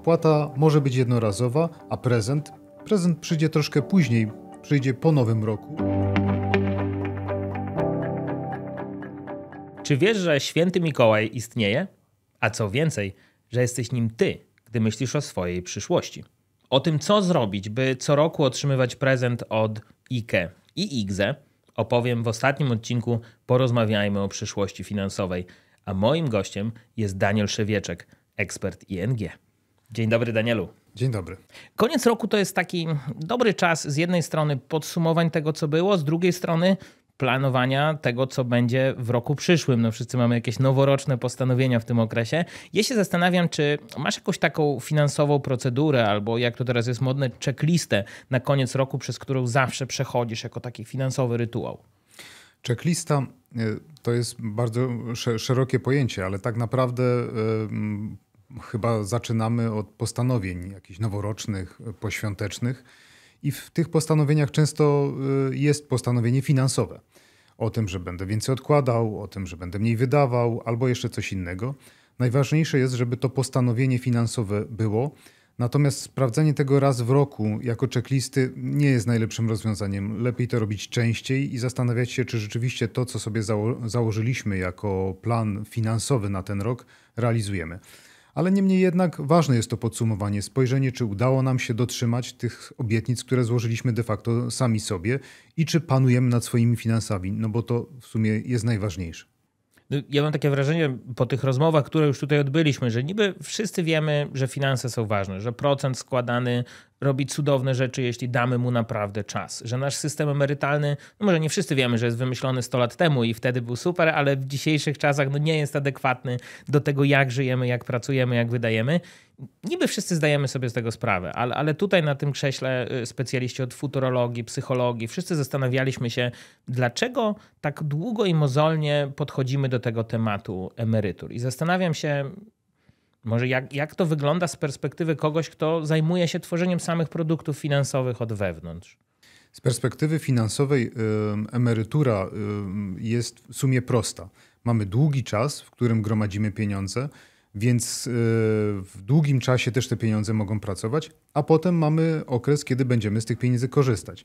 Wpłata może być jednorazowa, a prezent? Prezent przyjdzie troszkę później, przyjdzie po nowym roku. Czy wiesz, że święty Mikołaj istnieje? A co więcej, że jesteś nim ty, gdy myślisz o swojej przyszłości. O tym, co zrobić, by co roku otrzymywać prezent od IKE i IGZE, opowiem w ostatnim odcinku Porozmawiajmy o przyszłości finansowej. A moim gościem jest Daniel Szewieczek, ekspert ING. Dzień dobry, Danielu. Dzień dobry. Koniec roku to jest taki dobry czas z jednej strony podsumowań tego, co było, z drugiej strony planowania tego, co będzie w roku przyszłym. No wszyscy mamy jakieś noworoczne postanowienia w tym okresie. Ja się zastanawiam, czy masz jakąś taką finansową procedurę, albo jak to teraz jest modne, checklistę na koniec roku, przez którą zawsze przechodzisz jako taki finansowy rytuał. Checklista e, to jest bardzo szerokie pojęcie, ale tak naprawdę e, chyba zaczynamy od postanowień jakichś noworocznych, e, poświątecznych. I w tych postanowieniach często e, jest postanowienie finansowe. O tym, że będę więcej odkładał, o tym, że będę mniej wydawał, albo jeszcze coś innego. Najważniejsze jest, żeby to postanowienie finansowe było. Natomiast sprawdzenie tego raz w roku jako checklisty nie jest najlepszym rozwiązaniem. Lepiej to robić częściej i zastanawiać się, czy rzeczywiście to, co sobie zało założyliśmy jako plan finansowy na ten rok, realizujemy. Ale niemniej jednak ważne jest to podsumowanie, spojrzenie, czy udało nam się dotrzymać tych obietnic, które złożyliśmy de facto sami sobie i czy panujemy nad swoimi finansami, no bo to w sumie jest najważniejsze. No, ja mam takie wrażenie po tych rozmowach, które już tutaj odbyliśmy, że niby wszyscy wiemy, że finanse są ważne, że procent składany robi cudowne rzeczy, jeśli damy mu naprawdę czas. Że nasz system emerytalny, no może nie wszyscy wiemy, że jest wymyślony 100 lat temu i wtedy był super, ale w dzisiejszych czasach no nie jest adekwatny do tego, jak żyjemy, jak pracujemy, jak wydajemy. Niby wszyscy zdajemy sobie z tego sprawę, ale, ale tutaj na tym krześle y, specjaliści od futurologii, psychologii, wszyscy zastanawialiśmy się, dlaczego tak długo i mozolnie podchodzimy do tego tematu emerytur. I zastanawiam się, może jak, jak to wygląda z perspektywy kogoś, kto zajmuje się tworzeniem samych produktów finansowych od wewnątrz? Z perspektywy finansowej emerytura jest w sumie prosta. Mamy długi czas, w którym gromadzimy pieniądze, więc e, w długim czasie też te pieniądze mogą pracować, a potem mamy okres, kiedy będziemy z tych pieniędzy korzystać.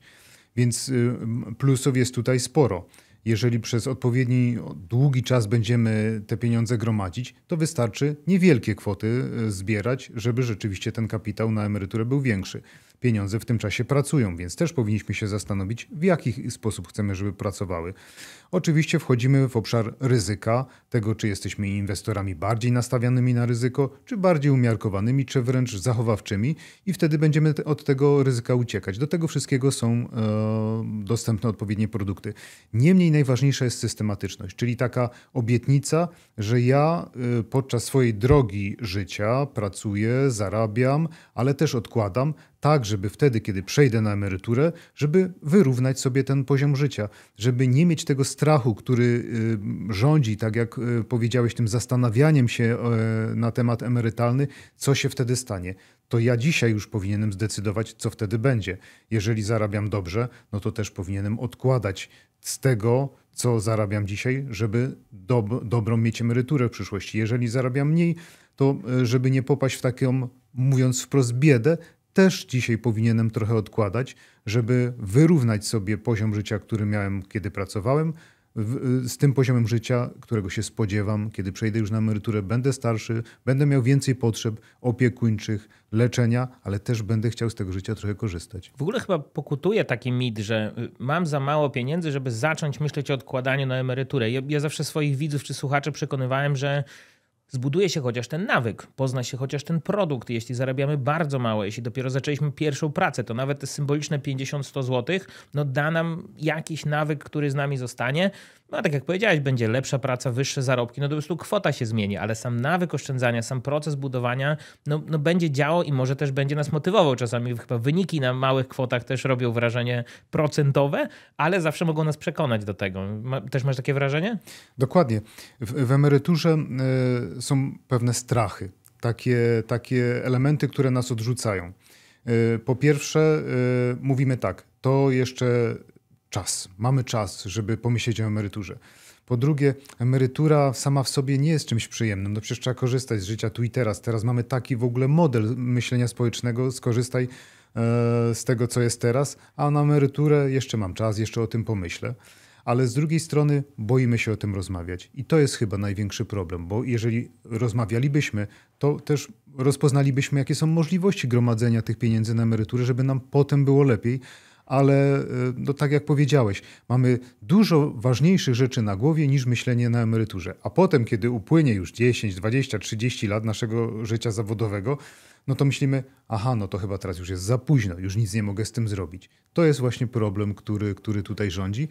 Więc y, plusów jest tutaj sporo jeżeli przez odpowiedni długi czas będziemy te pieniądze gromadzić, to wystarczy niewielkie kwoty e, zbierać, żeby rzeczywiście ten kapitał na emeryturę był większy. Pieniądze w tym czasie pracują, więc też powinniśmy się zastanowić, w jaki sposób chcemy, żeby pracowały. Oczywiście wchodzimy w obszar ryzyka, tego czy jesteśmy inwestorami bardziej nastawionymi na ryzyko, czy bardziej umiarkowanymi, czy wręcz zachowawczymi, i wtedy będziemy od tego ryzyka uciekać. Do tego wszystkiego są e, dostępne odpowiednie produkty. Niemniej najważniejsza jest systematyczność, czyli taka obietnica, że ja e, podczas swojej drogi życia pracuję, zarabiam, ale też odkładam tak żeby wtedy, kiedy przejdę na emeryturę, żeby wyrównać sobie ten poziom życia, żeby nie mieć tego strachu, który y, rządzi, tak jak y, powiedziałeś, tym zastanawianiem się e, na temat emerytalny, co się wtedy stanie to ja dzisiaj już powinienem zdecydować, co wtedy będzie. Jeżeli zarabiam dobrze, no to też powinienem odkładać z tego, co zarabiam dzisiaj, żeby dob dobrą mieć emeryturę w przyszłości. Jeżeli zarabiam mniej, to e, żeby nie popaść w taką, mówiąc wprost, biedę, też dzisiaj powinienem trochę odkładać, żeby wyrównać sobie poziom życia, który miałem, kiedy pracowałem, z tym poziomem życia, którego się spodziewam, kiedy przejdę już na emeryturę, będę starszy, będę miał więcej potrzeb opiekuńczych, leczenia, ale też będę chciał z tego życia trochę korzystać. W ogóle chyba pokutuje taki mit, że y, mam za mało pieniędzy, żeby zacząć myśleć o odkładaniu na emeryturę. Ja, ja zawsze swoich widzów czy słuchaczy przekonywałem, że zbuduje się chociaż ten nawyk, pozna się chociaż ten produkt. Jeśli zarabiamy bardzo mało, jeśli dopiero zaczęliśmy pierwszą pracę, to nawet te symboliczne 50-100 zł no da nam jakiś nawyk, który z nami zostanie. No a tak jak powiedziałeś, będzie lepsza praca, wyższe zarobki, no to po prostu kwota się zmieni, ale sam nawyk oszczędzania, sam proces budowania, no, no będzie działał i może też będzie nas motywował. Czasami chyba wyniki na małych kwotach też robią wrażenie procentowe, ale zawsze mogą nas przekonać do tego. Ma, też masz takie wrażenie? Dokładnie. W, w emeryturze y, są pewne strachy, takie, takie elementy, które nas odrzucają. Y, po pierwsze, y, mówimy tak, to jeszcze czas. Mamy czas, żeby pomyśleć o emeryturze. Po drugie, emerytura sama w sobie nie jest czymś przyjemnym. No przecież trzeba korzystać z życia tu i teraz. Teraz mamy taki w ogóle model myślenia społecznego. Skorzystaj e, z tego, co jest teraz, a na emeryturę jeszcze mam czas, jeszcze o tym pomyślę. Ale z drugiej strony boimy się o tym rozmawiać. I to jest chyba największy problem, bo jeżeli rozmawialibyśmy, to też rozpoznalibyśmy, jakie są możliwości gromadzenia tych pieniędzy na emeryturę, żeby nam potem było lepiej ale e, no, tak jak powiedziałeś, mamy dużo ważniejszych rzeczy na głowie niż myślenie na emeryturze. A potem, kiedy upłynie już 10, 20, 30 lat naszego życia zawodowego, no to myślimy, aha, no to chyba teraz już jest za późno, już nic nie mogę z tym zrobić. To jest właśnie problem, który, który tutaj rządzi.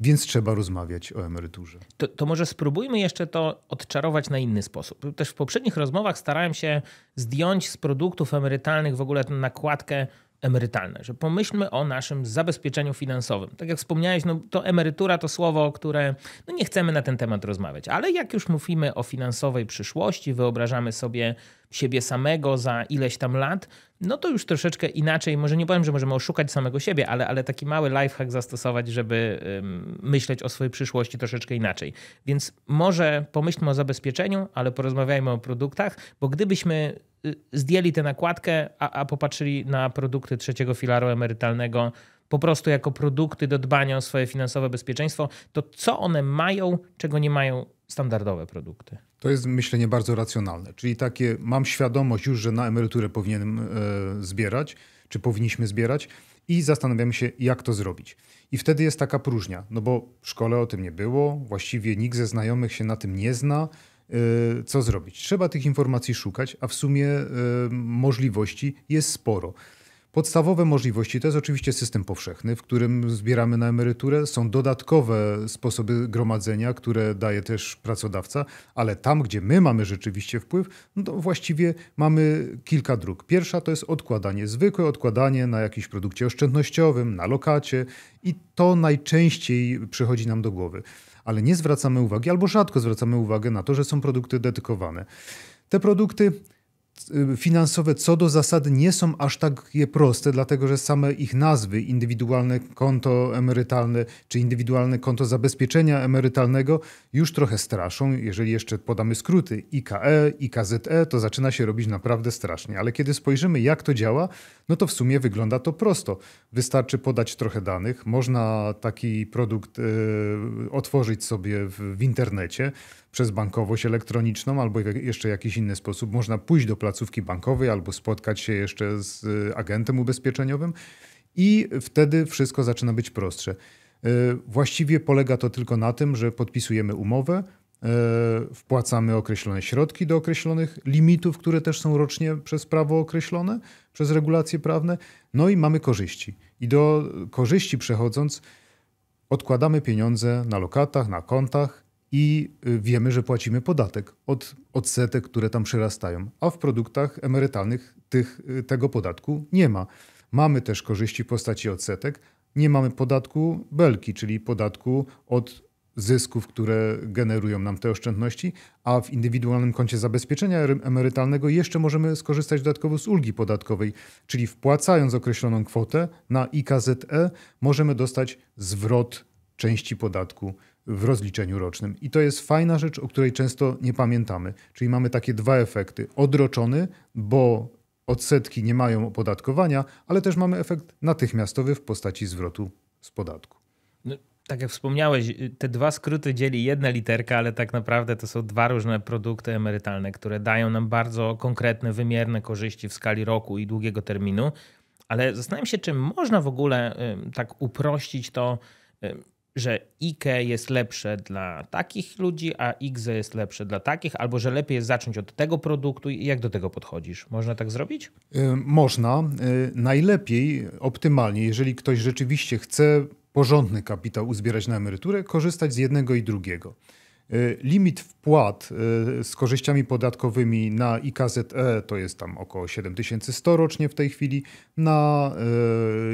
Więc trzeba rozmawiać o emeryturze. To, to, może spróbujmy jeszcze to odczarować na inny sposób. Też w poprzednich rozmowach starałem się zdjąć z produktów emerytalnych w ogóle nakładkę emerytalne, że pomyślmy o naszym zabezpieczeniu finansowym. Tak jak wspomniałeś, no to emerytura to słowo, które no nie chcemy na ten temat rozmawiać, ale jak już mówimy o finansowej przyszłości, wyobrażamy sobie siebie samego za ileś tam lat, no to już troszeczkę inaczej, może nie powiem, że możemy oszukać samego siebie, ale, ale taki mały lifehack zastosować, żeby ym, myśleć o swojej przyszłości troszeczkę inaczej. Więc może pomyślmy o zabezpieczeniu, ale porozmawiajmy o produktach, bo gdybyśmy y, zdjęli tę nakładkę, a, a popatrzyli na produkty trzeciego filaru emerytalnego, po prostu jako produkty do dbania o swoje finansowe bezpieczeństwo, to co one mają, czego nie mają standardowe produkty. To jest myślenie bardzo racjonalne, czyli takie mam świadomość już, że na emeryturę powinienem e, zbierać, czy powinniśmy zbierać i zastanawiamy się, jak to zrobić. I wtedy jest taka próżnia, no bo w szkole o tym nie było, właściwie nikt ze znajomych się na tym nie zna, e, co zrobić. Trzeba tych informacji szukać, a w sumie e, możliwości jest sporo. Podstawowe możliwości to jest oczywiście system powszechny, w którym zbieramy na emeryturę. Są dodatkowe sposoby gromadzenia, które daje też pracodawca, ale tam, gdzie my mamy rzeczywiście wpływ, no to właściwie mamy kilka dróg. Pierwsza to jest odkładanie, zwykłe odkładanie na jakimś produkcie oszczędnościowym, na lokacie i to najczęściej przychodzi nam do głowy. Ale nie zwracamy uwagi albo rzadko zwracamy uwagę na to, że są produkty dedykowane. Te produkty Y, finansowe co do zasady nie są aż takie proste, dlatego że same ich nazwy, indywidualne konto emerytalne czy indywidualne konto zabezpieczenia emerytalnego już trochę straszą. Jeżeli jeszcze podamy skróty IKE, IKZE, to zaczyna się robić naprawdę strasznie. Ale kiedy spojrzymy jak to działa, no to w sumie wygląda to prosto. Wystarczy podać trochę danych, można taki produkt y, otworzyć sobie w, w internecie, przez bankowość elektroniczną albo jeszcze jakiś inny sposób można pójść do placówki bankowej albo spotkać się jeszcze z y, agentem ubezpieczeniowym i wtedy wszystko zaczyna być prostsze. Y, właściwie polega to tylko na tym, że podpisujemy umowę, y, wpłacamy określone środki do określonych limitów, które też są rocznie przez prawo określone, przez regulacje prawne, no i mamy korzyści. I do korzyści przechodząc, odkładamy pieniądze na lokatach, na kontach i y, wiemy, że płacimy podatek od odsetek, które tam przerastają, a w produktach emerytalnych tych, y, tego podatku nie ma. Mamy też korzyści w postaci odsetek, nie mamy podatku belki, czyli podatku od zysków, które generują nam te oszczędności, a w indywidualnym koncie zabezpieczenia emerytalnego jeszcze możemy skorzystać dodatkowo z ulgi podatkowej, czyli wpłacając określoną kwotę na IKZE możemy dostać zwrot części podatku w rozliczeniu rocznym. I to jest fajna rzecz, o której często nie pamiętamy. Czyli mamy takie dwa efekty. Odroczony, bo odsetki nie mają opodatkowania, ale też mamy efekt natychmiastowy w postaci zwrotu z podatku. No, tak jak wspomniałeś, te dwa skróty dzieli jedna literka, ale tak naprawdę to są dwa różne produkty emerytalne, które dają nam bardzo konkretne, wymierne korzyści w skali roku i długiego terminu. Ale zastanawiam się, czy można w ogóle tak uprościć to że IKE jest lepsze dla takich ludzi, a XE jest lepsze dla takich, albo że lepiej jest zacząć od tego produktu. Jak do tego podchodzisz? Można tak zrobić? E, można. E, najlepiej, optymalnie, jeżeli ktoś rzeczywiście chce porządny kapitał uzbierać na emeryturę, korzystać z jednego i drugiego. Y, limit wpłat y, z korzyściami podatkowymi na IKZE to jest tam około 7100 rocznie w tej chwili, na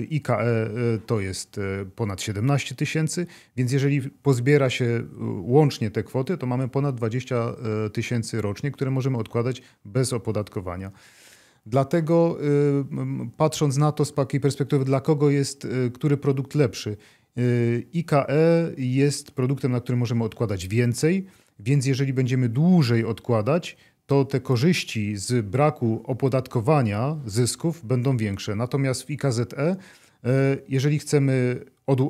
y, IKE to jest ponad 17 tysięcy, więc jeżeli pozbiera się łącznie te kwoty, to mamy ponad 20 tysięcy rocznie, które możemy odkładać bez opodatkowania. Dlatego patrząc na to z takiej perspektywy, dla kogo jest który produkt lepszy, Y, IKE jest produktem, na którym możemy odkładać więcej, więc jeżeli będziemy dłużej odkładać, to te korzyści z braku opodatkowania zysków będą większe. Natomiast w IKZE, y, jeżeli chcemy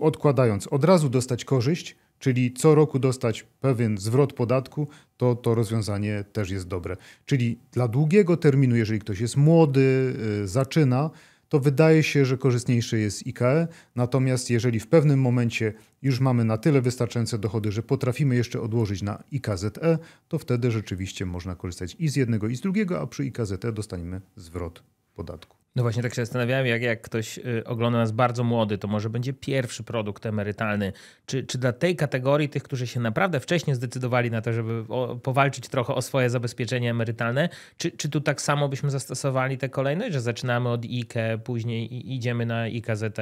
odkładając od razu dostać korzyść, czyli co roku dostać pewien zwrot podatku, to to rozwiązanie też jest dobre. Czyli dla długiego terminu, jeżeli ktoś jest młody, y, zaczyna, to wydaje się, że korzystniejsze jest IKE. Natomiast jeżeli w pewnym momencie już mamy na tyle wystarczające dochody, że potrafimy jeszcze odłożyć na IKZE, to wtedy rzeczywiście można korzystać i z jednego, i z drugiego, a przy IKZE dostaniemy zwrot podatku. No właśnie tak się zastanawiałem, jak, jak ktoś y, ogląda nas bardzo młody, to może będzie pierwszy produkt emerytalny. Czy, czy dla tej kategorii, tych, którzy się naprawdę wcześniej zdecydowali na to, żeby o, powalczyć trochę o swoje zabezpieczenie emerytalne, czy, czy tu tak samo byśmy zastosowali tę kolejność, że zaczynamy od IKE, później idziemy na IKZT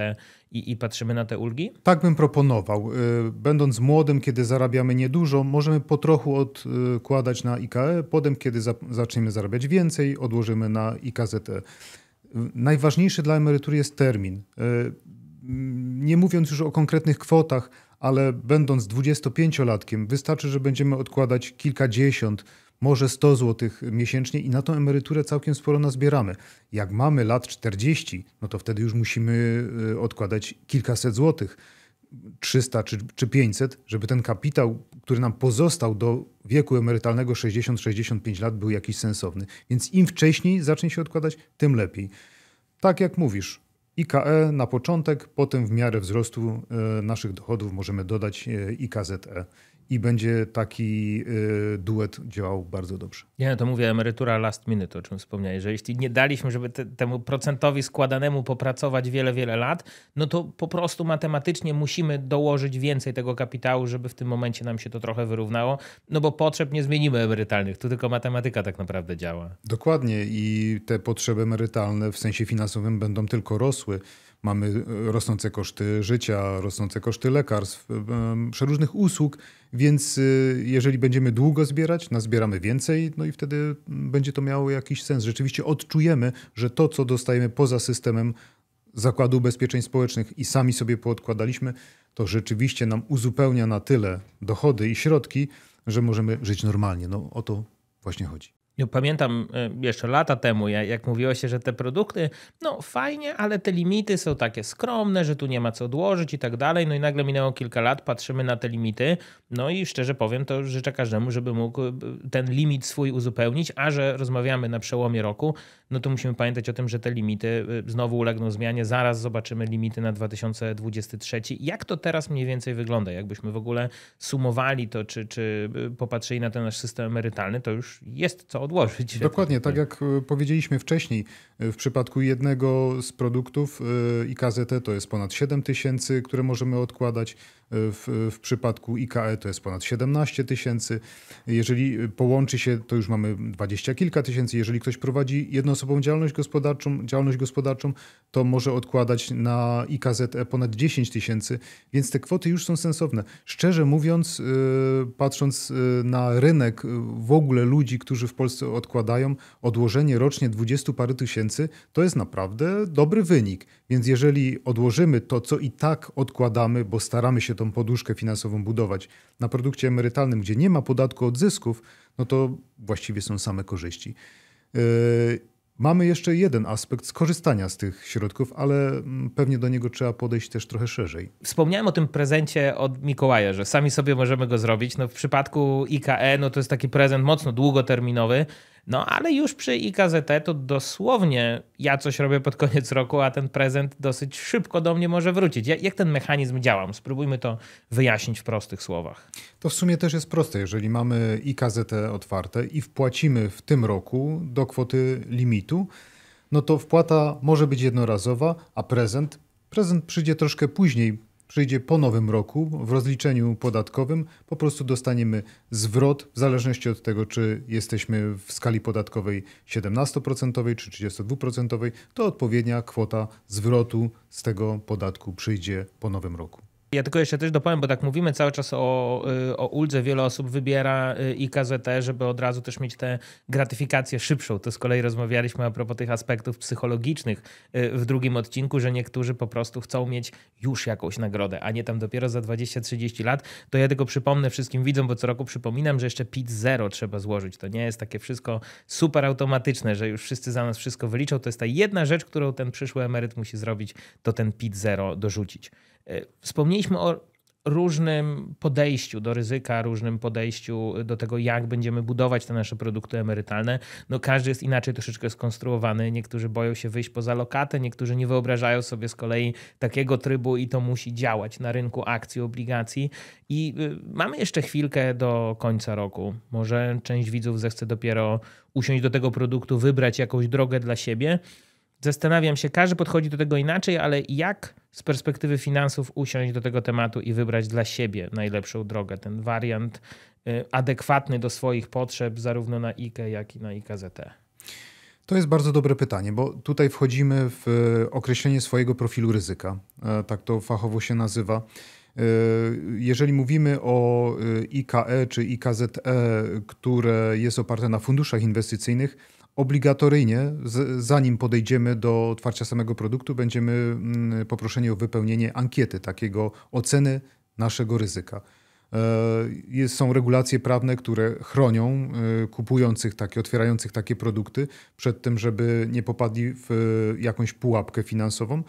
i, i patrzymy na te ulgi? Tak bym proponował. Y, będąc młodym, kiedy zarabiamy niedużo, możemy po trochu odkładać na IKE, potem kiedy zaczniemy zarabiać więcej, odłożymy na IKZT. Najważniejszy dla emerytury jest termin. E, nie mówiąc już o konkretnych kwotach, ale będąc 25-latkiem, wystarczy, że będziemy odkładać kilkadziesiąt, może 100 zł miesięcznie i na tą emeryturę całkiem sporo nazbieramy. Jak mamy lat 40, no to wtedy już musimy e, odkładać kilkaset złotych, 300 czy, czy 500, żeby ten kapitał który nam pozostał do wieku emerytalnego 60-65 lat był jakiś sensowny. Więc im wcześniej zacznie się odkładać, tym lepiej. Tak jak mówisz, IKE na początek, potem w miarę wzrostu e, naszych dochodów możemy dodać IKZE i będzie taki y, duet działał bardzo dobrze. Ja to mówię emerytura last minute, o czym wspomniałeś, że jeśli nie daliśmy, żeby te, temu procentowi składanemu popracować wiele, wiele lat, no to po prostu matematycznie musimy dołożyć więcej tego kapitału, żeby w tym momencie nam się to trochę wyrównało, no bo potrzeb nie zmienimy emerytalnych, tu tylko matematyka tak naprawdę działa. Dokładnie i te potrzeby emerytalne w sensie finansowym będą tylko rosły. Mamy e, rosnące koszty życia, rosnące koszty lekarstw, e, przeróżnych usług, więc e, jeżeli będziemy długo zbierać, nazbieramy więcej, no i wtedy będzie to miało jakiś sens. Rzeczywiście odczujemy, że to, co dostajemy poza systemem Zakładu Ubezpieczeń Społecznych i sami sobie poodkładaliśmy, to rzeczywiście nam uzupełnia na tyle dochody i środki, że możemy żyć normalnie. No o to właśnie chodzi. Pamiętam e, jeszcze lata temu, jak mówiło się, że te produkty, no fajnie, ale te limity są takie skromne, że tu nie ma co odłożyć i tak dalej. No i nagle minęło kilka lat, patrzymy na te limity. No i szczerze powiem, to życzę każdemu, żeby mógł e, ten limit swój uzupełnić, a że rozmawiamy na przełomie roku, no to musimy pamiętać o tym, że te limity y, znowu ulegną zmianie. Zaraz zobaczymy limity na 2023. Jak to teraz mniej więcej wygląda? Jakbyśmy w ogóle sumowali to, czy, czy y, popatrzyli na ten nasz system emerytalny, to już jest co odłożyć. Dokładnie, tak y. jak powiedzieliśmy wcześniej, w przypadku jednego z produktów IKZT to jest ponad 7 tysięcy, które możemy odkładać. W, w, przypadku IKE to jest ponad 17 tysięcy. Jeżeli połączy się, to już mamy dwadzieścia kilka tysięcy. Jeżeli ktoś prowadzi jednoosobowy sobą działalność gospodarczą, działalność gospodarczą, to może odkładać na IKZE ponad 10 tysięcy, więc te kwoty już są sensowne. Szczerze mówiąc, y, patrząc y, na rynek y, w ogóle ludzi, którzy w Polsce odkładają, odłożenie rocznie 20 parę tysięcy to jest naprawdę dobry wynik. Więc jeżeli odłożymy to, co i tak odkładamy, bo staramy się tą poduszkę finansową budować na produkcie emerytalnym, gdzie nie ma podatku od zysków, no to właściwie są same korzyści. Mamy jeszcze jeden aspekt skorzystania z tych środków, ale mm, pewnie do niego trzeba podejść też trochę szerzej. Wspomniałem o tym prezencie od Mikołaja, że sami sobie możemy go zrobić. No w przypadku IKE no to jest taki prezent mocno długoterminowy, no ale już przy IKZT to dosłownie ja coś robię pod koniec roku, a ten prezent dosyć szybko do mnie może wrócić. Jak ten mechanizm działa? Spróbujmy to wyjaśnić w prostych słowach. To w sumie też jest proste. Jeżeli mamy IKZT otwarte i wpłacimy w tym roku do kwoty limitu, no to wpłata może być jednorazowa, a prezent prezent przyjdzie troszkę później, przyjdzie po nowym roku, w rozliczeniu podatkowym po prostu dostaniemy zwrot w zależności od tego, czy jesteśmy w skali podatkowej 17% czy 32%, to odpowiednia kwota zwrotu z tego podatku przyjdzie po nowym roku. Ja tylko jeszcze też dopowiem, bo tak mówimy cały czas o, y, o uldze. Wiele osób wybiera y, IKZT, żeby od razu też mieć tę gratyfikację szybszą. To z kolei rozmawialiśmy a propos tych aspektów psychologicznych y, w drugim odcinku, że niektórzy po prostu chcą mieć już jakąś nagrodę, a nie tam dopiero za 20-30 lat. To ja tylko przypomnę wszystkim widzom, bo co roku przypominam, że jeszcze PIT zero trzeba złożyć. To nie jest takie wszystko super automatyczne, że już wszyscy za nas wszystko wyliczą. To jest ta jedna rzecz, którą ten przyszły emeryt musi zrobić, to ten PIT zero dorzucić. E, wspomnieliśmy o różnym podejściu do ryzyka, różnym podejściu do tego, jak będziemy budować te nasze produkty emerytalne. No każdy jest inaczej troszeczkę skonstruowany. Niektórzy boją się wyjść poza lokatę, niektórzy nie wyobrażają sobie z kolei takiego trybu i to musi działać na rynku akcji, obligacji. I y, mamy jeszcze chwilkę do końca roku. Może część widzów zechce dopiero usiąść do tego produktu, wybrać jakąś drogę dla siebie zastanawiam się, każdy podchodzi do tego inaczej, ale jak z perspektywy finansów usiąść do tego tematu i wybrać dla siebie najlepszą drogę, ten wariant y, adekwatny do swoich potrzeb, zarówno na IKE, jak i na IKZT? To jest bardzo dobre pytanie, bo tutaj wchodzimy w określenie swojego profilu ryzyka. E, tak to fachowo się nazywa. E, jeżeli mówimy o y, IKE czy IKZE, które jest oparte na funduszach inwestycyjnych, obligatoryjnie, z, zanim podejdziemy do otwarcia samego produktu, będziemy mm, poproszeni o wypełnienie ankiety, takiego oceny naszego ryzyka. E, jest, są regulacje prawne, które chronią e, kupujących takie, otwierających takie produkty przed tym, żeby nie popadli w e, jakąś pułapkę finansową.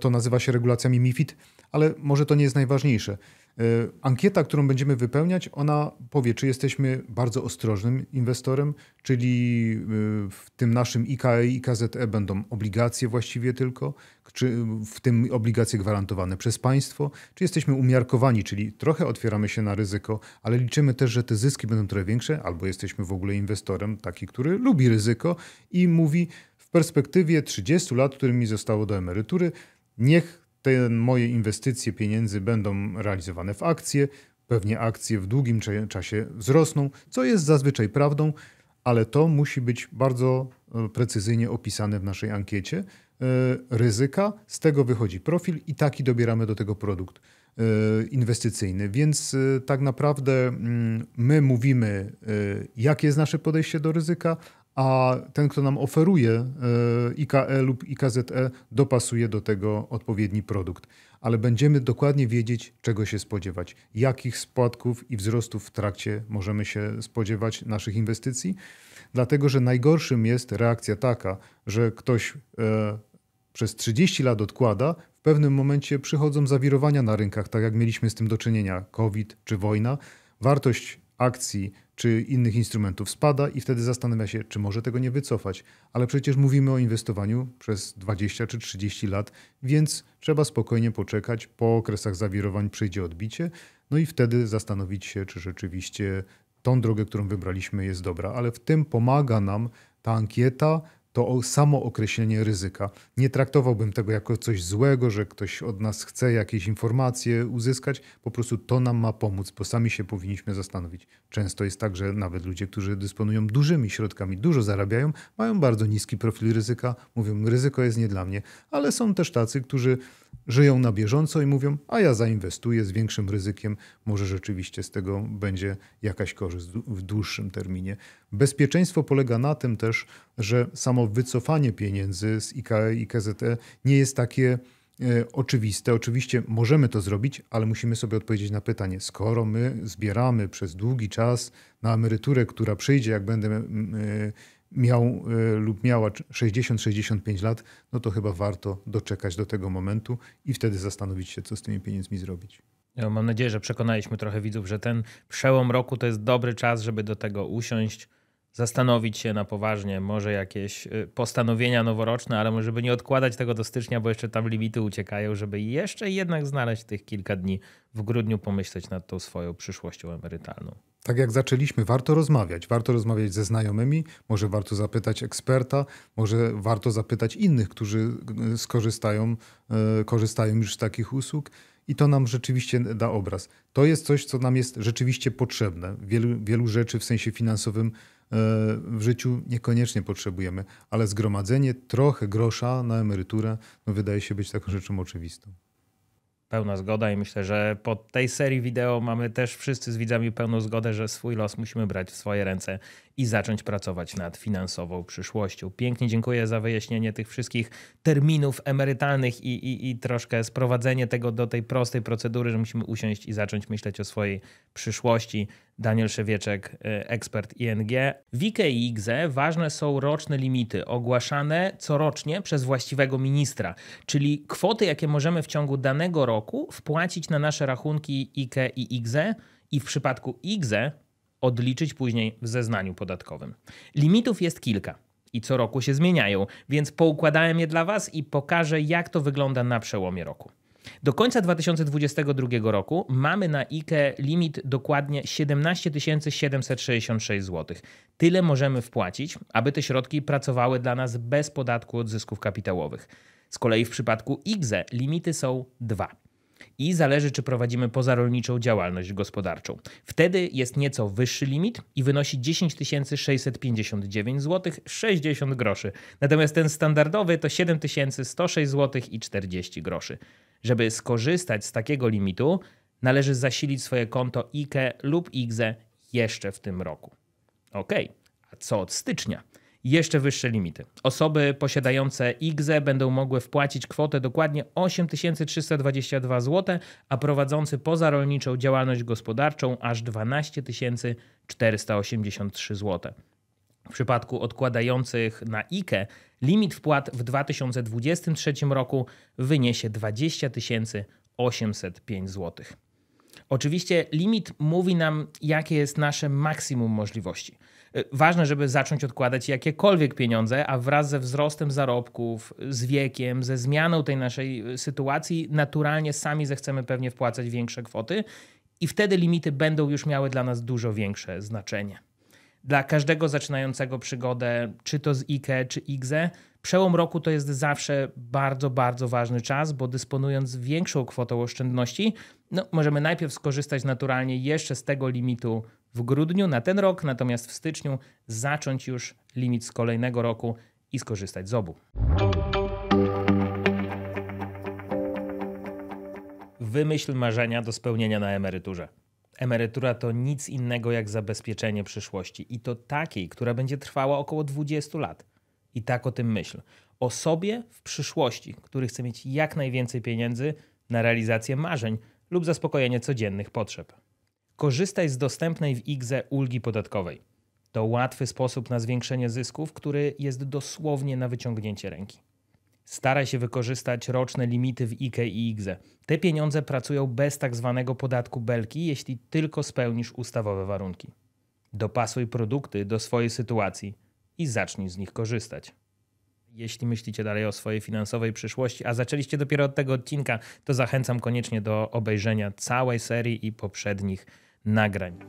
To nazywa się regulacjami MIFID, ale może to nie jest najważniejsze. E, ankieta, którą będziemy wypełniać, ona powie, czy jesteśmy bardzo ostrożnym inwestorem, czyli e, w tym naszym IKE i KZE e będą obligacje właściwie tylko, czy w tym obligacje gwarantowane przez państwo, czy jesteśmy umiarkowani, czyli trochę otwieramy się na ryzyko, ale liczymy też, że te zyski będą trochę większe, albo jesteśmy w ogóle inwestorem taki, który lubi ryzyko i mówi w perspektywie 30 lat, które mi zostało do emerytury, niech te moje inwestycje pieniędzy będą realizowane w akcje, pewnie akcje w długim czasie wzrosną, co jest zazwyczaj prawdą, ale to musi być bardzo e, precyzyjnie opisane w naszej ankiecie. E, ryzyka, z tego wychodzi profil i taki dobieramy do tego produkt e, inwestycyjny. Więc tak naprawdę mm, my mówimy, jakie jest nasze podejście do ryzyka, a ten, kto nam oferuje IKE e lub IKZE, dopasuje do tego odpowiedni produkt. Ale będziemy dokładnie wiedzieć, czego się spodziewać, jakich spadków i wzrostów w trakcie możemy się spodziewać naszych inwestycji, dlatego że najgorszym jest reakcja taka, że ktoś e, przez 30 lat odkłada, w pewnym momencie przychodzą zawirowania na rynkach, tak jak mieliśmy z tym do czynienia COVID czy wojna. Wartość akcji czy innych instrumentów spada i wtedy zastanawia się, czy może tego nie wycofać. Ale przecież mówimy o inwestowaniu przez 20 czy 30 lat, więc trzeba spokojnie poczekać. Po okresach zawirowań przyjdzie odbicie, no i wtedy zastanowić się, czy rzeczywiście tą drogę, którą wybraliśmy, jest dobra. Ale w tym pomaga nam ta ankieta, to samo określenie ryzyka. Nie traktowałbym tego jako coś złego, że ktoś od nas chce jakieś informacje uzyskać, po prostu to nam ma pomóc, bo sami się powinniśmy zastanowić. Często jest tak, że nawet ludzie, którzy dysponują dużymi środkami, dużo zarabiają, mają bardzo niski profil ryzyka, mówią ryzyko jest nie dla mnie, ale są też tacy, którzy żyją na bieżąco i mówią, a ja zainwestuję z większym ryzykiem, może rzeczywiście z tego będzie jakaś korzyść w dłuższym terminie. Bezpieczeństwo polega na tym też, że samo wycofanie pieniędzy z IKE i KZE e nie jest takie e, oczywiste. Oczywiście możemy to zrobić, ale musimy sobie odpowiedzieć na pytanie, skoro my zbieramy przez długi czas na emeryturę, która przyjdzie, jak będę mm, e, miał e, lub miała 60-65 lat, no to chyba warto doczekać do tego momentu i wtedy zastanowić się, co z tymi pieniędzmi zrobić. mam nadzieję, że przekonaliśmy trochę widzów, że ten przełom roku to jest dobry czas, żeby do tego usiąść, zastanowić się na poważnie, może jakieś y, postanowienia noworoczne, ale może by nie odkładać tego do stycznia, bo jeszcze tam limity uciekają, żeby jeszcze jednak znaleźć tych kilka dni w grudniu, pomyśleć nad tą swoją przyszłością emerytalną. Tak jak zaczęliśmy, warto rozmawiać. Warto rozmawiać ze znajomymi, może warto zapytać eksperta, może warto zapytać innych, którzy y, skorzystają, y, korzystają już z takich usług i to nam rzeczywiście da obraz. To jest coś, co nam jest rzeczywiście potrzebne. Wielu, wielu rzeczy w sensie finansowym E, w życiu niekoniecznie potrzebujemy, ale zgromadzenie trochę grosza na emeryturę no wydaje się być taką rzeczą oczywistą. Pełna zgoda i myślę, że po tej serii wideo mamy też wszyscy z widzami pełną zgodę, że swój los musimy brać w swoje ręce i zacząć pracować nad finansową przyszłością. Pięknie dziękuję za wyjaśnienie tych wszystkich terminów emerytalnych i, i, i troszkę sprowadzenie tego do tej prostej procedury, że musimy usiąść i zacząć myśleć o swojej przyszłości. Daniel Szewieczek, y, ekspert ING. W IKX e ważne są roczne limity ogłaszane corocznie przez właściwego ministra, czyli kwoty, jakie możemy w ciągu danego roku wpłacić na nasze rachunki IKE i IGZE i w przypadku IGZE odliczyć później w zeznaniu podatkowym. Limitów jest kilka i co roku się zmieniają, więc poukładałem je dla Was i pokażę, jak to wygląda na przełomie roku. Do końca 2022 roku mamy na IKE limit dokładnie 17 766 zł. Tyle możemy wpłacić, aby te środki pracowały dla nas bez podatku od zysków kapitałowych. Z kolei w przypadku IGZE limity są dwa i zależy, czy prowadzimy pozarolniczą działalność gospodarczą. Wtedy jest nieco wyższy limit i wynosi 10 659 zł 60 groszy. Natomiast ten standardowy to 7 106 zł i 40 groszy. Żeby skorzystać z takiego limitu, należy zasilić swoje konto IKE lub IGZE jeszcze w tym roku. Ok, a co od stycznia? jeszcze wyższe limity. Osoby posiadające IGZE będą mogły wpłacić kwotę dokładnie 8322 zł, a prowadzący pozarolniczą działalność gospodarczą aż 12 483 zł. W przypadku odkładających na IKE limit wpłat w 2023 roku wyniesie 20 805 zł. Oczywiście limit mówi nam, jakie jest nasze maksimum możliwości. E, ważne, żeby zacząć odkładać jakiekolwiek pieniądze, a wraz ze wzrostem zarobków, z wiekiem, ze zmianą tej naszej e, sytuacji, naturalnie sami zechcemy pewnie wpłacać większe kwoty i wtedy limity będą już miały dla nas dużo większe znaczenie. Dla każdego zaczynającego przygodę, czy to z IKE, czy IGZE, przełom roku to jest zawsze bardzo, bardzo ważny czas, bo dysponując większą kwotą oszczędności, no, możemy najpierw skorzystać naturalnie jeszcze z tego limitu w grudniu na ten rok, natomiast w styczniu zacząć już limit z kolejnego roku i skorzystać z obu. Wymyśl marzenia do spełnienia na emeryturze. Emerytura to nic innego jak zabezpieczenie przyszłości i to takiej, która będzie trwała około 20 lat. I tak o tym myśl. O sobie w przyszłości, który chce mieć jak najwięcej pieniędzy na realizację marzeń lub zaspokojenie codziennych potrzeb. Korzystaj z dostępnej w IGZE ulgi podatkowej. To łatwy sposób na zwiększenie zysków, który jest dosłownie na wyciągnięcie ręki. Staraj się wykorzystać roczne limity w IKE i IGZE. Te pieniądze pracują bez tak zwanego podatku belki, jeśli tylko spełnisz ustawowe warunki. Dopasuj produkty do swojej sytuacji i zacznij z nich korzystać. Jeśli myślicie dalej o swojej finansowej przyszłości, a zaczęliście dopiero od tego odcinka, to zachęcam koniecznie do obejrzenia całej serii i poprzednich nagrań.